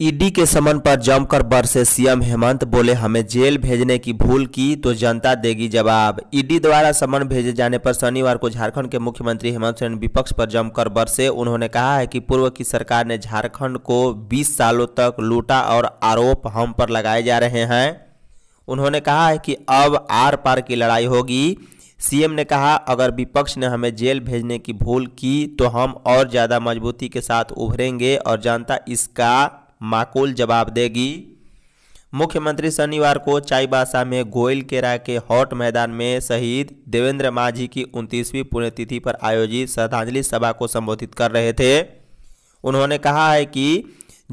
ED के समन पर जमकर बरसे सीएम हेमंत बोले हमें जेल भेजने की भूल की तो जनता देगी जवाब ईडी द्वारा समन भेजे जाने पर शनिवार को झारखंड के मुख्यमंत्री हेमंत सोरेन विपक्ष पर जमकर बरसे उन्होंने कहा है कि पूर्व की सरकार ने झारखंड को 20 सालों तक लूटा और आरोप हम पर लगाए जा रहे हैं उन्होंने कहा है कि अब आर पार की लड़ाई होगी सीएम ने कहा अगर विपक्ष ने हमें जेल भेजने की भूल की तो हम और ज़्यादा मजबूती के साथ उभरेंगे और जनता इसका माकूल जवाब देगी मुख्यमंत्री शनिवार को चाईबासा में गोयल केरा के हॉट मैदान में शहीद देवेंद्र मांझी की उनतीसवीं पुण्यतिथि पर आयोजित श्रद्धांजलि सभा को संबोधित कर रहे थे उन्होंने कहा है कि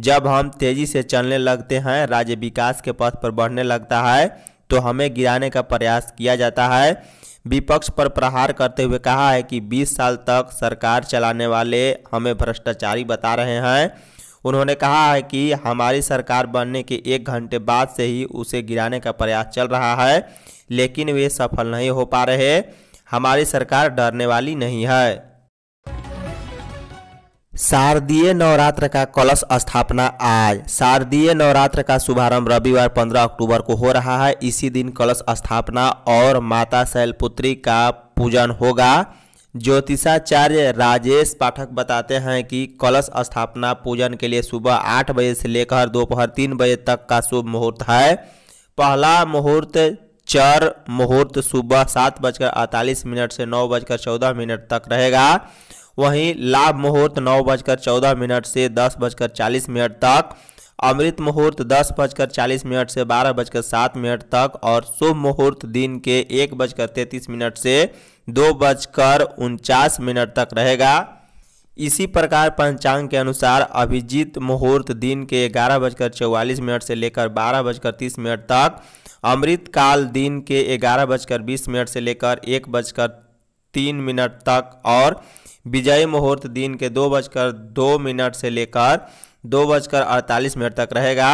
जब हम तेजी से चलने लगते हैं राज्य विकास के पथ पर बढ़ने लगता है तो हमें गिराने का प्रयास किया जाता है विपक्ष पर प्रहार करते हुए कहा है कि 20 साल तक सरकार चलाने वाले हमें भ्रष्टाचारी बता रहे हैं उन्होंने कहा है कि हमारी सरकार बनने के एक घंटे बाद से ही उसे गिराने का प्रयास चल रहा है लेकिन वे सफल नहीं हो पा रहे हमारी सरकार डरने वाली नहीं है शारदीय नवरात्र का कलश स्थापना आज शारदीय नवरात्र का शुभारंभ रविवार 15 अक्टूबर को हो रहा है इसी दिन कलश स्थापना और माता शैलपुत्री का पूजन होगा ज्योतिषाचार्य राजेश पाठक बताते हैं कि कलश स्थापना पूजन के लिए सुबह आठ बजे से लेकर दोपहर तीन बजे तक का शुभ मुहूर्त है पहला मुहूर्त चर मुहूर्त सुबह सात बजकर अड़तालीस मिनट से नौ बजकर चौदह मिनट तक रहेगा वहीं लाभ मुहूर्त नौ बजकर चौदह मिनट से दस बजकर चालीस मिनट तक अमृत मुहूर्त दस बजकर चालीस मिनट से बारह बजकर सात मिनट तक और शुभ मुहूर्त दिन के एक बजकर तैंतीस मिनट से दो बजकर उनचास मिनट तक रहेगा इसी प्रकार पंचांग के अनुसार अभिजीत मुहूर्त दिन के ग्यारह बजकर चौवालीस मिनट से लेकर बारह बजकर तीस मिनट तक अमृत काल दिन के ग्यारह बजकर बीस मिनट से लेकर एक बजकर तीन मिनट तक और विजय मुहूर्त दिन के दो बजकर दो मिनट से लेकर दो बजकर अड़तालीस मिनट तक रहेगा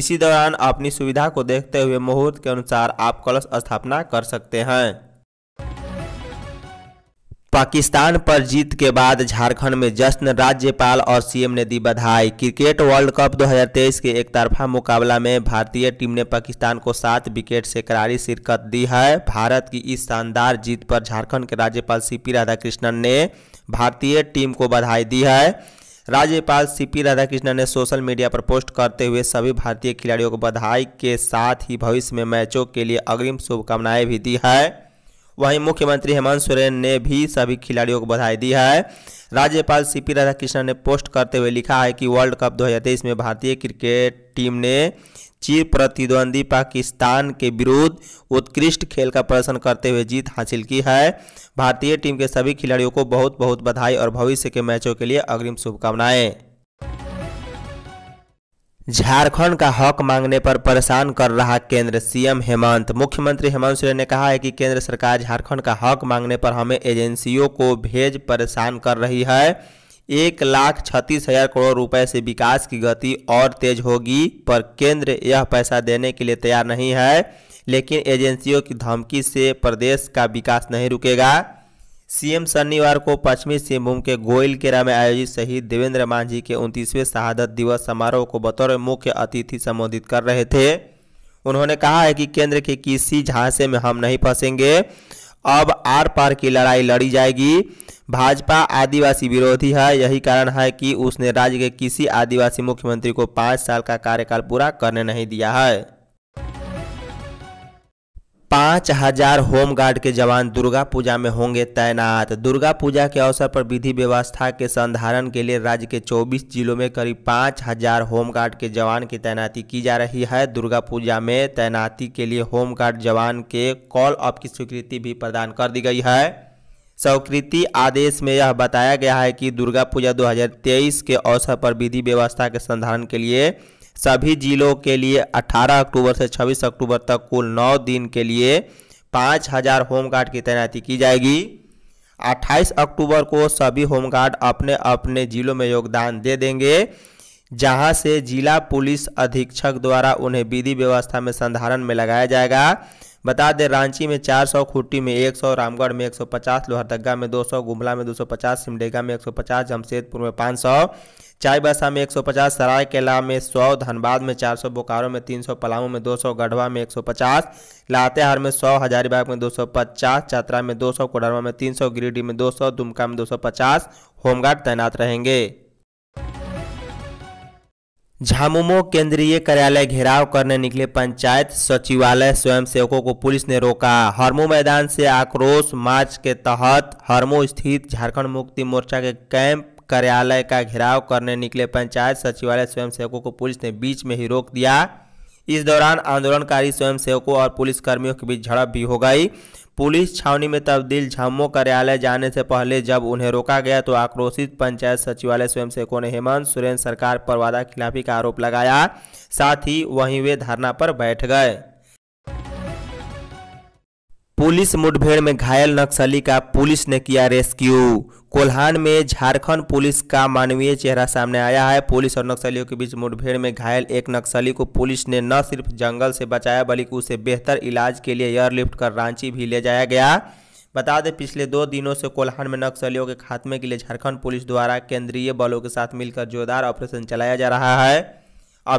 इसी दौरान अपनी सुविधा को देखते हुए मुहूर्त के अनुसार आप कलश स्थापना कर सकते हैं पाकिस्तान पर जीत के बाद झारखंड में जश्न राज्यपाल और सीएम ने दी बधाई क्रिकेट वर्ल्ड कप 2023 के एक तरफा मुकाबला में भारतीय टीम ने पाकिस्तान को सात विकेट से करारी शिरकत दी है भारत की इस शानदार जीत पर झारखंड के राज्यपाल सीपी राधाकृष्णन ने भारतीय टीम को बधाई दी है राज्यपाल सीपी राधाकृष्णन ने सोशल मीडिया पर पोस्ट करते हुए सभी भारतीय खिलाड़ियों को बधाई के साथ ही भविष्य में मैचों के लिए अग्रिम शुभकामनाएं भी दी है वहीं मुख्यमंत्री हेमंत सोरेन ने भी सभी खिलाड़ियों को बधाई दी है राज्यपाल सीपी राधाकृष्णन ने पोस्ट करते हुए लिखा है कि वर्ल्ड कप 2023 में भारतीय क्रिकेट टीम ने चीर प्रतिद्वंदी पाकिस्तान के विरुद्ध उत्कृष्ट खेल का प्रदर्शन करते हुए जीत हासिल की है भारतीय टीम के सभी खिलाड़ियों को बहुत बहुत बधाई और भविष्य के मैचों के लिए अग्रिम शुभकामनाएं झारखंड का हक मांगने पर परेशान कर रहा केंद्र सीएम हेमंत मुख्यमंत्री हेमंत सोरेन ने कहा है कि केंद्र सरकार झारखंड का हक मांगने पर हमें एजेंसियों को भेज परेशान कर रही है एक लाख छत्तीस हजार करोड़ रुपए से विकास की गति और तेज होगी पर केंद्र यह पैसा देने के लिए तैयार नहीं है लेकिन एजेंसियों की धमकी से प्रदेश का विकास नहीं रुकेगा सीएम शनिवार को पश्चिमी सिंहभूम के गोयलकेरा में आयोजित शहीद देवेंद्र मांझी के उनतीसवें शहादत दिवस समारोह को बतौर मुख्य अतिथि संबोधित कर रहे थे उन्होंने कहा है कि केंद्र के किसी झांसे में हम नहीं फंसेंगे अब आर पार की लड़ाई लड़ी जाएगी भाजपा आदिवासी विरोधी है यही कारण है कि उसने राज्य के किसी आदिवासी मुख्यमंत्री को पाँच साल का कार्यकाल पूरा करने नहीं दिया है पाँच हजार होमगार्ड के जवान दुर्गा पूजा में होंगे तैनात दुर्गा पूजा के अवसर पर विधि व्यवस्था के संधारण के लिए राज्य के 24 जिलों में करीब पाँच हजार होमगार्ड के जवान की तैनाती की जा रही है दुर्गा पूजा में तैनाती के लिए होमगार्ड जवान के कॉल ऑफ की स्वीकृति भी प्रदान कर दी गई है स्वीकृति आदेश में यह बताया गया है कि दुर्गा पूजा 2023 के अवसर पर विधि व्यवस्था के संधारण के लिए सभी जिलों के लिए 18 अक्टूबर से 26 अक्टूबर तक कुल नौ दिन के लिए 5000 होमगार्ड की तैनाती की जाएगी 28 अक्टूबर को सभी होमगार्ड अपने अपने जिलों में योगदान दे देंगे जहां से जिला पुलिस अधीक्षक द्वारा उन्हें विधि व्यवस्था में संधारण में लगाया जाएगा बता दें रांची में 400 खूटी में 100 रामगढ़ में 150 लोहरदगा में 200 गुमला में 250 सिमडेगा में 150 जमशेदपुर में 500 चाईबासा में 150 सरायकेला में 100 धनबाद में 400 बोकारो में 300 पलामू में 200 गढ़वा में 150 लातेहार में 100 हजारीबाग में 250 चतरा में 200 कोडरमा में 300 गिरिडीह में 200 दुमका में 250 होमगार्ड तैनात रहेंगे झामुमो केंद्रीय कार्यालय घेराव करने निकले पंचायत सचिवालय स्वयंसेवकों को पुलिस ने रोका हरमू मैदान से आक्रोश मार्च के तहत हरमू स्थित झारखंड मुक्ति मोर्चा के कैंप कार्यालय का घेराव करने निकले पंचायत सचिवालय स्वयंसेवकों को पुलिस ने बीच में ही रोक दिया इस दौरान आंदोलनकारी स्वयंसेवकों और पुलिसकर्मियों के बीच झड़प भी हो गई पुलिस छावनी में तब्दील झामो कार्यालय जाने से पहले जब उन्हें रोका गया तो आक्रोशित पंचायत सचिवालय स्वयंसेवकों ने हेमंत सोरेन सरकार पर वादा खिलाफी का आरोप लगाया साथ ही वहीं वे धरना पर बैठ गए पुलिस मुठभेड़ में घायल नक्सली का पुलिस ने किया रेस्क्यू कोल्हान में झारखंड पुलिस का मानवीय चेहरा सामने आया है पुलिस और नक्सलियों के बीच मुठभेड़ में घायल एक नक्सली को पुलिस ने न सिर्फ जंगल से बचाया बल्कि उसे बेहतर इलाज के लिए एयरलिफ्ट कर रांची भी ले जाया गया बता दें पिछले दो दिनों से कोल्हान में नक्सलियों के खात्मे के लिए झारखंड पुलिस द्वारा केंद्रीय बलों के साथ मिलकर जोरदार ऑपरेशन चलाया जा रहा है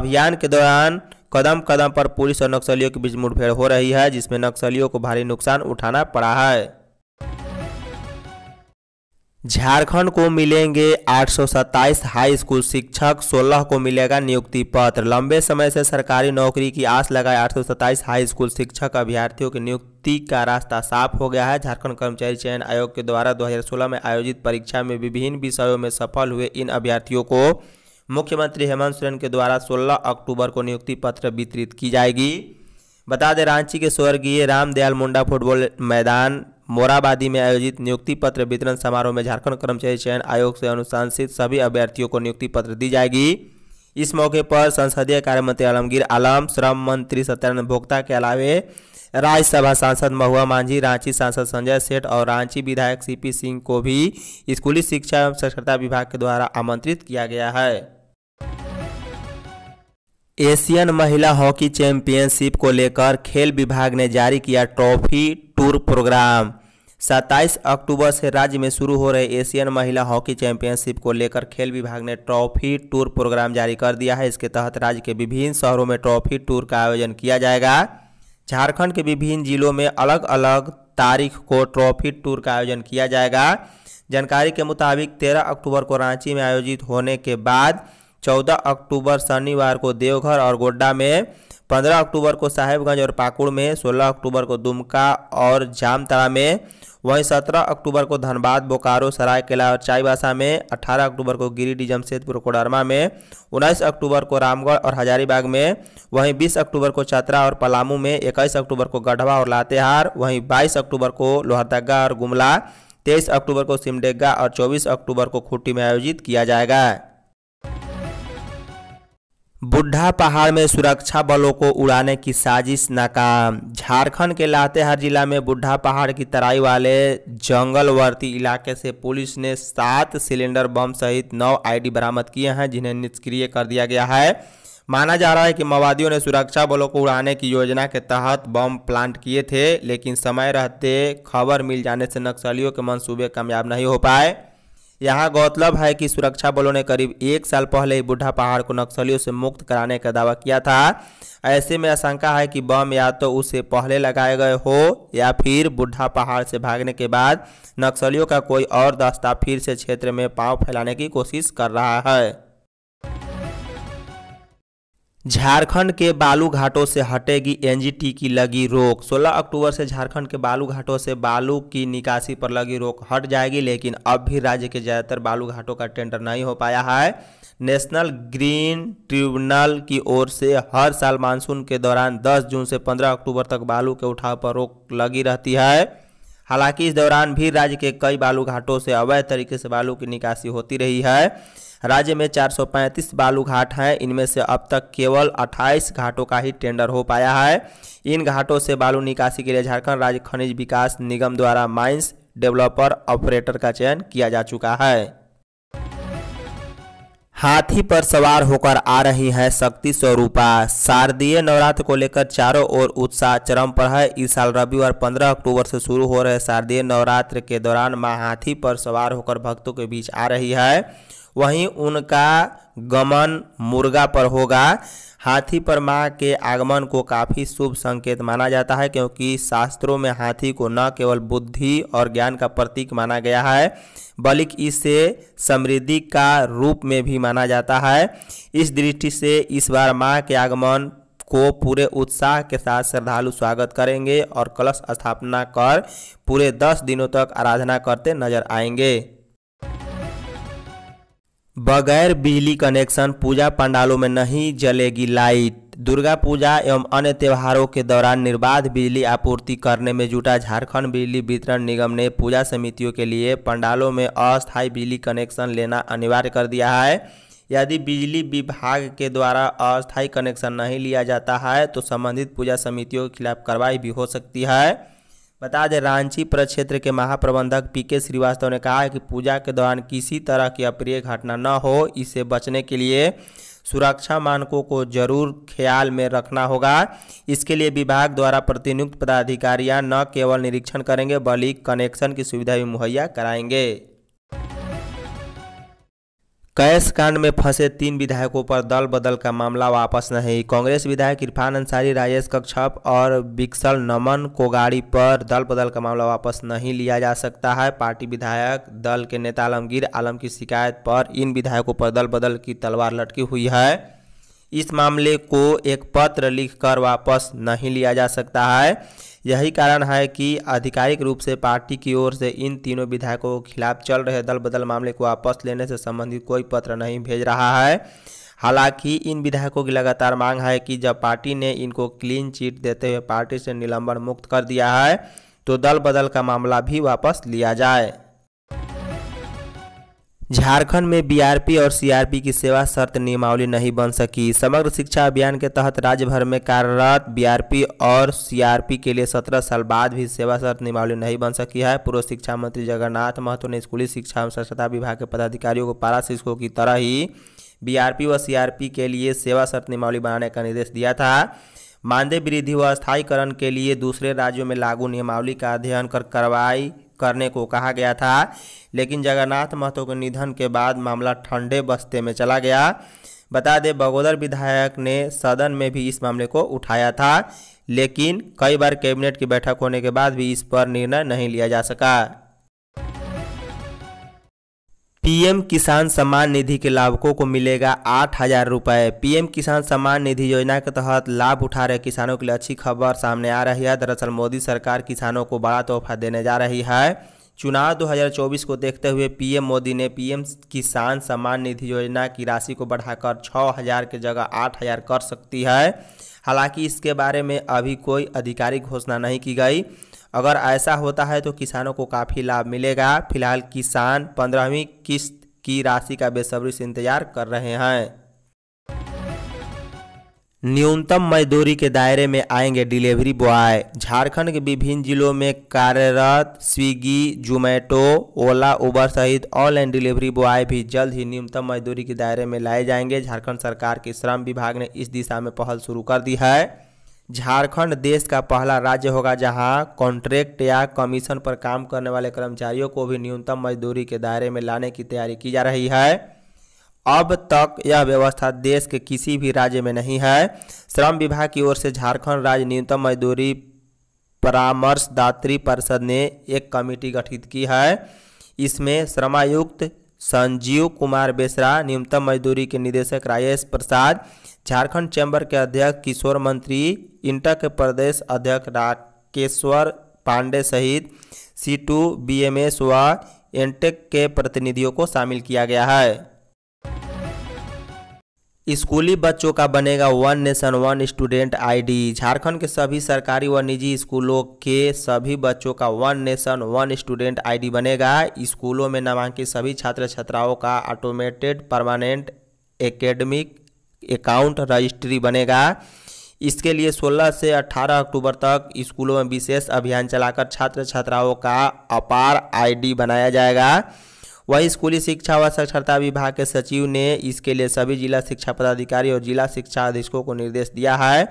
अभियान के दौरान कदम कदम पर पुलिस और नक्सलियों के बीच मुठभेड़ हो रही है जिसमें नक्सलियों को भारी नुकसान उठाना पड़ा है झारखंड को मिलेंगे आठ हाई स्कूल शिक्षक 16 को मिलेगा नियुक्ति पत्र लंबे समय से सरकारी नौकरी की आस लगाए आठ हाई स्कूल शिक्षक अभ्यर्थियों की नियुक्ति का रास्ता साफ हो गया है झारखंड कर्मचारी चयन आयोग के द्वारा 2016 में आयोजित परीक्षा में विभिन्न विषयों में सफल हुए इन अभ्यर्थियों को मुख्यमंत्री हेमंत सोरेन के द्वारा 16 अक्टूबर को नियुक्ति पत्र वितरित की जाएगी बता दें रांची के स्वर्गीय रामदयाल मुंडा फुटबॉल मैदान मोराबादी में आयोजित नियुक्ति पत्र वितरण समारोह में झारखंड कर्मचारी चयन आयोग से अनुशंसित सभी अभ्यर्थियों को नियुक्ति पत्र दी जाएगी इस मौके पर संसदीय कार्य मंत्री आलमगीर आलम श्रम मंत्री सत्यानंद भोक्ता के अलावे राज्यसभा सांसद महुआ मांझी रांची सांसद संजय सेठ और रांची विधायक सीपी सिंह को भी स्कूली शिक्षा एवं साक्षरता विभाग के द्वारा आमंत्रित किया गया है एशियन महिला हॉकी चैंपियनशिप को लेकर खेल विभाग ने जारी किया ट्रॉफी टूर प्रोग्राम 27 अक्टूबर से राज्य में शुरू हो रहे एशियन महिला हॉकी चैंपियनशिप को लेकर खेल विभाग ने ट्रॉफी टूर प्रोग्राम जारी कर दिया है इसके तहत राज्य के विभिन्न शहरों में ट्रॉफी टूर का आयोजन किया जाएगा झारखंड के विभिन्न जिलों में अलग अलग तारीख को ट्रॉफी टूर का आयोजन किया जाएगा जानकारी के मुताबिक तेरह अक्टूबर को रांची में आयोजित होने के बाद चौदह अक्टूबर शनिवार को देवघर और गोड्डा में पंद्रह अक्टूबर को साहेबगंज और पाकुड़ में सोलह अक्टूबर को दुमका और जामतरा में वहीं सत्रह अक्टूबर को धनबाद बोकारो सरायकेला और चाईबासा में अठारह अक्टूबर को गिरिडीह जमशेदपुर कोडरमा में उन्नीस अक्टूबर को रामगढ़ और हजारीबाग में वहीं बीस अक्टूबर को चतरा और पलामू में इक्कीस अक्टूबर को गढ़वा और लातेहार वहीं बाईस अक्टूबर को लोहरदगा और गुमला तेईस अक्टूबर को सिमडेगा और चौबीस अक्टूबर को खुट्टी में आयोजित किया जाएगा बुढ़ा पहाड़ में सुरक्षा बलों को उड़ाने की साजिश नाकाम झारखंड के लातेहार जिला में बुढ़ा पहाड़ की तराई वाले जंगलवर्ती इलाके से पुलिस ने सात सिलेंडर बम सहित नौ आईडी बरामद किए हैं जिन्हें निष्क्रिय कर दिया गया है माना जा रहा है कि माओवादियों ने सुरक्षा बलों को उड़ाने की योजना के तहत बम प्लांट किए थे लेकिन समय रहते खबर मिल जाने से नक्सलियों के मनसूबे कामयाब नहीं हो पाए यहाँ गौरतलब है कि सुरक्षा बलों ने करीब एक साल पहले ही बुढ़ा पहाड़ को नक्सलियों से मुक्त कराने का दावा किया था ऐसे में आशंका है कि बम या तो उसे पहले लगाए गए हो या फिर बुढ़ा पहाड़ से भागने के बाद नक्सलियों का कोई और दस्ता फिर से क्षेत्र में पांव फैलाने की कोशिश कर रहा है झारखंड के बालू घाटों से हटेगी एनजीटी की लगी रोक 16 अक्टूबर से झारखंड के बालू घाटों से बालू की निकासी पर लगी रोक हट जाएगी लेकिन अब भी राज्य के ज़्यादातर बालू घाटों का टेंडर नहीं हो पाया है नेशनल ग्रीन ट्रिब्यूनल की ओर से हर साल मानसून के दौरान 10 जून से 15 अक्टूबर तक बालू के उठाव पर रोक लगी रहती है हालांकि इस दौरान भी राज्य के कई बालू घाटों से अवैध तरीके से बालू की निकासी होती रही है राज्य में 435 बालू घाट हैं इनमें से अब तक केवल 28 घाटों का ही टेंडर हो पाया है इन घाटों से बालू निकासी के लिए झारखंड राज्य खनिज विकास निगम द्वारा माइंस डेवलपर ऑपरेटर का चयन किया जा चुका है हाथी पर सवार होकर आ रही है शक्ति स्वरूपा शारदीय नवरात्र को लेकर चारों ओर उत्साह चरम पर है इस साल रविवार 15 अक्टूबर से शुरू हो रहे शारदीय नवरात्र के दौरान माँ हाथी पर सवार होकर भक्तों के बीच आ रही है वहीं उनका गमन मुर्गा पर होगा हाथी पर माँ के आगमन को काफ़ी शुभ संकेत माना जाता है क्योंकि शास्त्रों में हाथी को न केवल बुद्धि और ज्ञान का प्रतीक माना गया है बल्कि इसे समृद्धि का रूप में भी माना जाता है इस दृष्टि से इस बार माँ के आगमन को पूरे उत्साह के साथ श्रद्धालु स्वागत करेंगे और कलश स्थापना कर पूरे दस दिनों तक आराधना करते नजर आएंगे बगैर बिजली कनेक्शन पूजा पंडालों में नहीं जलेगी लाइट दुर्गा पूजा एवं अन्य त्योहारों के दौरान निर्बाध बिजली आपूर्ति करने में जुटा झारखंड बिजली वितरण निगम ने पूजा समितियों के लिए पंडालों में अस्थायी बिजली कनेक्शन लेना अनिवार्य कर दिया है यदि बिजली विभाग के द्वारा अस्थायी कनेक्शन नहीं लिया जाता है तो संबंधित पूजा समितियों के खिलाफ कार्रवाई भी हो सकती है बता दें रांची प्रक्षेत्र के महाप्रबंधक पी के श्रीवास्तव ने कहा है कि पूजा के दौरान किसी तरह की अप्रिय घटना न हो इससे बचने के लिए सुरक्षा मानकों को जरूर ख्याल में रखना होगा इसके लिए विभाग द्वारा प्रतिनियुक्त पदाधिकारियां न केवल निरीक्षण करेंगे बल्कि कनेक्शन की सुविधा भी मुहैया कराएंगे कैश कांड में फंसे तीन विधायकों पर दल बदल का मामला वापस नहीं कांग्रेस विधायक इरफान अंसारी राजेश कक्षप और बिक्सल नमन कोगाड़ी पर दल बदल का मामला वापस नहीं लिया जा सकता है पार्टी विधायक दल के नेता आलमगीर आलम की शिकायत पर इन विधायकों पर दल बदल की तलवार लटकी हुई है इस मामले को एक पत्र लिखकर वापस नहीं लिया जा सकता है यही कारण है कि आधिकारिक रूप से पार्टी की ओर से इन तीनों विधायकों के खिलाफ चल रहे दल बदल मामले को वापस लेने से संबंधित कोई पत्र नहीं भेज रहा है हालांकि इन विधायकों की लगातार मांग है कि जब पार्टी ने इनको क्लीन चिट देते हुए पार्टी से निलंबन मुक्त कर दिया है तो दल बदल का मामला भी वापस लिया जाए झारखंड में बीआरपी और सीआरपी की सेवा शर्त नियमावली नहीं बन सकी समग्र शिक्षा अभियान के तहत राज्य भर में कार्यरत बीआरपी और सीआरपी के लिए सत्रह साल बाद भी सेवा शर्त नियमावली नहीं बन सकी है पूर्व शिक्षा मंत्री जगन्नाथ महतो ने स्कूली शिक्षा एवं स्वच्छता विभाग के पदाधिकारियों को पारा शिक्षकों की तरह ही बीआरपी व सीआरपी के लिए सेवा शर्त नियमावली बनाने का निर्देश दिया था मानदेय वृद्धि व स्थायीकरण के लिए दूसरे राज्यों में लागू नियमावली का अध्ययन कर कार्रवाई करने को कहा गया था लेकिन जगन्नाथ महतो के निधन के बाद मामला ठंडे बस्ते में चला गया बता दें बगोदर विधायक ने सदन में भी इस मामले को उठाया था लेकिन कई बार कैबिनेट की बैठक होने के बाद भी इस पर निर्णय नहीं लिया जा सका पीएम किसान सम्मान निधि के लाभकों को मिलेगा आठ हज़ार रुपये पीएम किसान सम्मान निधि योजना के तहत लाभ उठा रहे किसानों के लिए अच्छी खबर सामने आ रही है दरअसल मोदी सरकार किसानों को बड़ा तोहफा देने जा रही है चुनाव 2024 को देखते हुए पीएम मोदी ने पीएम किसान सम्मान निधि योजना की राशि को बढ़ाकर छः हज़ार के जगह आठ हज़ार कर सकती है हालांकि इसके बारे में अभी कोई आधिकारिक घोषणा नहीं की गई अगर ऐसा होता है तो किसानों को काफ़ी लाभ मिलेगा फिलहाल किसान पंद्रहवीं किस्त की राशि का बेसब्री से इंतजार कर रहे हैं न्यूनतम मजदूरी के दायरे में आएंगे डिलीवरी बॉय झारखंड के विभिन्न जिलों में कार्यरत स्विगी जोमेटो ओला उबर सहित ऑनलाइन डिलीवरी बॉय भी जल्द ही न्यूनतम मजदूरी के दायरे में लाए जाएंगे झारखंड सरकार के श्रम विभाग ने इस दिशा में पहल शुरू कर दी है झारखंड देश का पहला राज्य होगा जहां कॉन्ट्रैक्ट या कमीशन पर काम करने वाले कर्मचारियों को भी न्यूनतम मजदूरी के दायरे में लाने की तैयारी की जा रही है अब तक यह व्यवस्था देश के किसी भी राज्य में नहीं है श्रम विभाग की ओर से झारखंड राज्य न्यूनतम मजदूरी परामर्शदात्री परिषद ने एक कमेटी गठित की है इसमें श्रमायुक्त संजीव कुमार बेसरा न्यूनतम मजदूरी के निदेशक राजेश प्रसाद झारखंड चैम्बर के अध्यक्ष किशोर मंत्री इंटर के प्रदेश अध्यक्ष राकेश्वर पांडे सहित C two B M S व एनटेक के प्रतिनिधियों को शामिल किया गया है स्कूली बच्चों का बनेगा one nation one student ID Jharkhand के सभी सरकारी व निजी स्कूलों के सभी बच्चों का one nation one student ID बनेगा स्कूलों में नामांकित सभी छात्र छात्राओं का automated permanent academic account registry बनेगा इसके लिए 16 से 18 अक्टूबर तक स्कूलों में विशेष अभियान चलाकर छात्र छात्राओं का अपार आई बनाया जाएगा वहीं स्कूली शिक्षा व साक्षरता विभाग के सचिव ने इसके लिए सभी जिला शिक्षा पदाधिकारी और जिला शिक्षा अधीक्षकों को निर्देश दिया है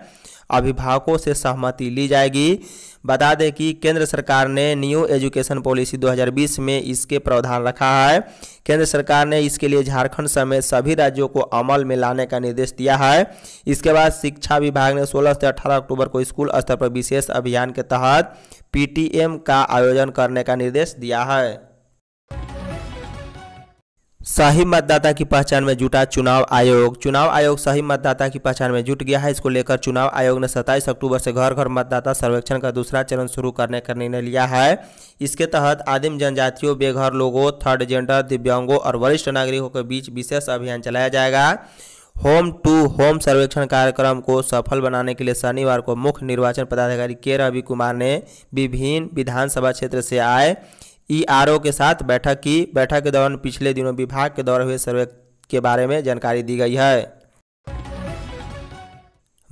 अभिभावकों से सहमति ली जाएगी बता दें कि केंद्र सरकार ने न्यू एजुकेशन पॉलिसी 2020 में इसके प्रावधान रखा है केंद्र सरकार ने इसके लिए झारखंड समेत सभी राज्यों को अमल में लाने का निर्देश दिया है इसके बाद शिक्षा विभाग ने 16 से 18 अक्टूबर को स्कूल स्तर पर विशेष अभियान के तहत पीटीएम का आयोजन करने का निर्देश दिया है सही मतदाता की पहचान में जुटा चुनाव आयोग चुनाव आयोग सही मतदाता की पहचान में जुट गया है इसको लेकर चुनाव आयोग ने 27 अक्टूबर से घर घर मतदाता सर्वेक्षण का दूसरा चरण शुरू करने का निर्णय लिया है इसके तहत आदिम जनजातियों बेघर लोगों थर्ड जेंडर दिव्यांगों और वरिष्ठ नागरिकों के बीच विशेष अभियान चलाया जाएगा होम टू होम सर्वेक्षण कार्यक्रम को सफल बनाने के लिए शनिवार को मुख्य निर्वाचन पदाधिकारी के रवि कुमार ने विभिन्न विधानसभा क्षेत्र से आए ई आर के साथ बैठक की बैठक के दौरान पिछले दिनों विभाग के द्वारा हुए सर्वे के बारे में जानकारी दी गई है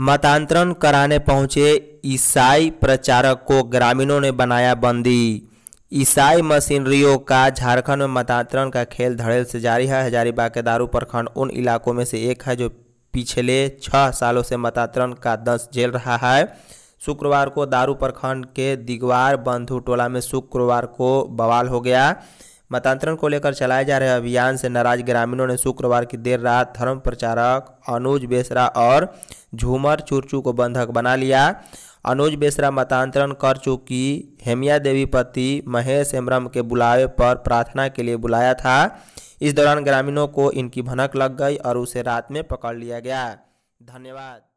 मतांतरण कराने पहुंचे ईसाई प्रचारक को ग्रामीणों ने बनाया बंदी ईसाई मशीनरियों का झारखंड में मतांतरण का खेल धड़ेल से जारी है हजारीबाग के दारू प्रखंड उन इलाकों में से एक है जो पिछले छह सालों से मतांतरण का दंश झेल रहा है शुक्रवार को दारू प्रखंड के दिगवार बंधु टोला में शुक्रवार को बवाल हो गया मतांतरण को लेकर चलाए जा रहे अभियान से नाराज ग्रामीणों ने शुक्रवार की देर रात धर्म प्रचारक अनुज बेसरा और झूमर चुरचू को बंधक बना लिया अनुज बेसरा मतांतरण कर चुकी हेमिया देवी पति महेश एमरम के बुलावे पर प्रार्थना के लिए बुलाया था इस दौरान ग्रामीणों को इनकी भनक लग गई और उसे रात में पकड़ लिया गया धन्यवाद